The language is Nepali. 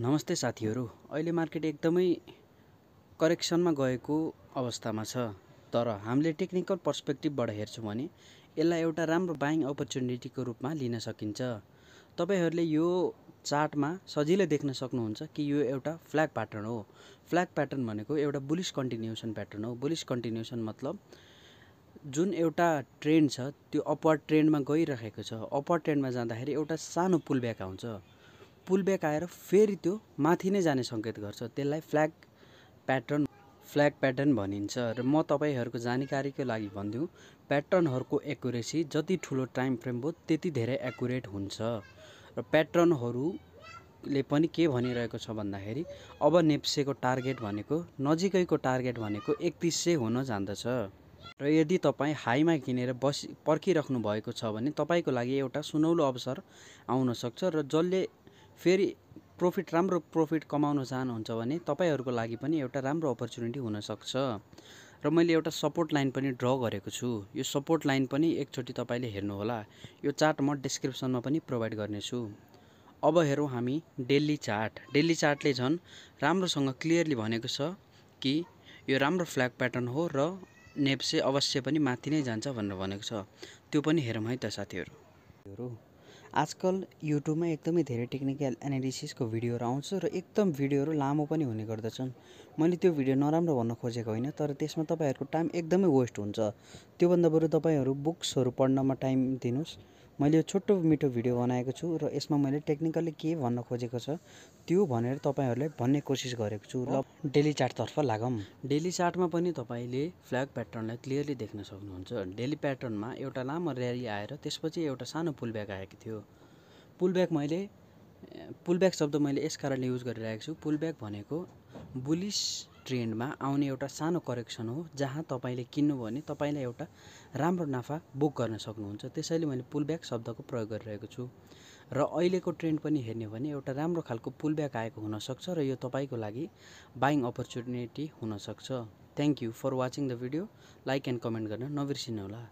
नमस्ते साथीहरू अहिले मार्केट एकदमै करेक्सनमा गएको अवस्थामा छ तर हामीले टेक्निकल पर्सपेक्टिभबाट हेर्छौँ भने यसलाई एउटा राम्रो बाइङ अपर्च्युनिटीको रूपमा लिन सकिन्छ तपाईँहरूले यो चार्टमा सजिलै देख्न सक्नुहुन्छ कि यो एउटा फ्ल्याग प्याटर्न हो फ्ल्याग प्याटर्न भनेको एउटा बुलिस कन्टिन्युसन प्याटर्न हो बुलिस कन्टिन्युसन मतलब जुन एउटा ट्रेन्ड छ त्यो अप्पर ट्रेन्डमा गइरहेको छ अप्पर ट्रेन्डमा जाँदाखेरि एउटा सानो पुलब्याक आउँछ पुल ब्याक आएर फेरि त्यो माथि नै जाने सङ्केत गर्छ त्यसलाई फ्ल्याग प्याटर्न फ्ल्याग प्याटर्न भनिन्छ र म तपाईँहरूको जानकारीको लागि भनिदिउँ प्याटर्नहरूको एकुरेसी जति ठुलो टाइम फ्रेम भयो त्यति धेरै एकुरेट हुन्छ र प्याटर्नहरूले पनि के भनिरहेको छ भन्दाखेरि अब नेप्सेको टार्गेट भनेको नजिकैको टार्गेट भनेको एकतिस सय हुन जान्दछ र यदि तपाईँ हाईमा किनेर बसी पर्खिराख्नु भएको छ भने तपाईँको लागि एउटा सुनौलो अवसर आउन सक्छ र जसले फेरि प्रफिट राम्रो प्रफिट कमाउन चाहनुहुन्छ भने तपाईँहरूको लागि पनि एउटा राम्रो अपर्च्युनिटी हुनसक्छ र मैले एउटा सपोर्ट लाइन पनि ड्र गरेको छु यो सपोर्ट लाइन पनि एकचोटि तपाईँले हेर्नुहोला यो चार्ट म डिस्क्रिप्सनमा पनि प्रोभाइड गर्नेछु अब हेरौँ हामी डेली चार्ट डेली चार्टले झन् राम्रोसँग क्लियरली भनेको छ कि यो राम्रो फ्ल्याग प्याटर्न हो र नेप्से अवश्य पनि माथि नै जान्छ भनेर भनेको छ त्यो पनि हेरौँ है त साथीहरू आजकल युट्युबमा एकदमै धेरै टेक्निकल एनालिसिसको भिडियोहरू आउँछ र एकदम भिडियोहरू लामो पनि हुने गर्दछन् मैले त्यो भिडियो नराम्रो भन्न खोजेको होइन तर त्यसमा तपाईँहरूको टाइम एकदमै वेस्ट हुन्छ त्योभन्दा बरु तपाईँहरू बुक्सहरू पढ्नमा टाइम दिनुहोस् मैले यो छोटो मिठो भिडियो बनाएको छु र यसमा मैले टेक्निकल्ली के भन्न खोजेको छ त्यो भनेर तपाईँहरूलाई भन्ने कोसिस गरेको छु र डेली चार्टतर्फ लागौँ डेली चार्टमा पनि तपाईँले फ्ल्याग प्याटर्नलाई क्लियरली देख्न सक्नुहुन्छ डेली प्याटर्नमा एउटा लामो ऱ्याली आएर त्यसपछि एउटा सानो पुलब्याक आएको थियो पुलब्याक मैले पुलब्याक शब्द मैले यसकारणले युज गरिरहेको छु पुलब्याक भनेको बुलिस ट्रेन्डमा आउने एउटा सानो करेक्सन हो जहाँ तपाईँले किन्नुभयो भने तपाईँलाई एउटा राम्रो नाफा बुक गर्न सक्नुहुन्छ त्यसैले मैले पुलब्याक शब्दको प्रयोग गरिरहेको छु र अहिलेको ट्रेन्ड पनि हेर्ने भने एउटा राम्रो खालको पुलब्याक आएको हुनसक्छ र यो तपाईँको लागि बाइङ अपर्च्युनिटी हुनसक्छ thank you for watching the video like and comment गर्न नबिर्सिनुहोला